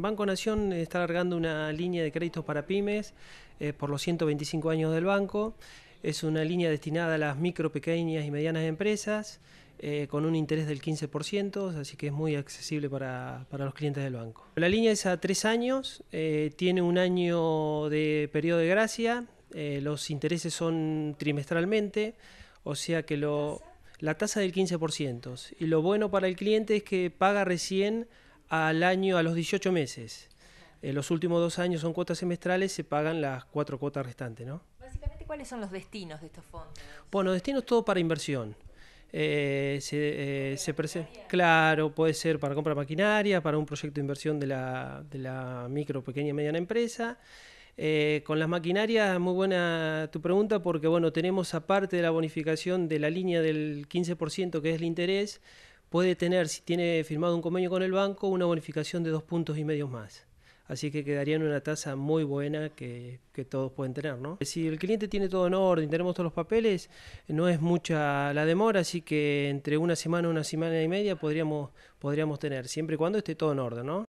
Banco Nación está alargando una línea de créditos para pymes eh, por los 125 años del banco. Es una línea destinada a las micro, pequeñas y medianas empresas eh, con un interés del 15%, así que es muy accesible para, los clientes del banco. La línea es a tres años, eh, tiene un año de periodo de gracia, los intereses son trimestralmente, o sea que la tasa del 15%. Y lo bueno para el cliente es que paga recién al año, a los 18 meses. Eh, los últimos dos años son cuotas semestrales, se pagan las cuatro cuotas restantes, ¿no? Básicamente, ¿cuáles son los destinos de estos fondos? Bueno, destinos todo para inversión. Eh, se, eh, claro, puede ser para compra de maquinaria, para un proyecto de inversión de la, micro, pequeña y mediana empresa. con las maquinarias, muy buena tu pregunta, porque bueno, tenemos aparte de la bonificación de la línea del 15% que es el interés, puede tener, si tiene firmado un convenio con el banco, una bonificación de dos puntos y medio más. Así que quedaría en una tasa muy buena que, todos pueden tener, ¿no? Si el cliente tiene todo en orden, tenemos todos los papeles, no es mucha la demora, así que entre una semana, una semana y media podríamos, podríamos tener, siempre y cuando esté todo en orden, ¿no?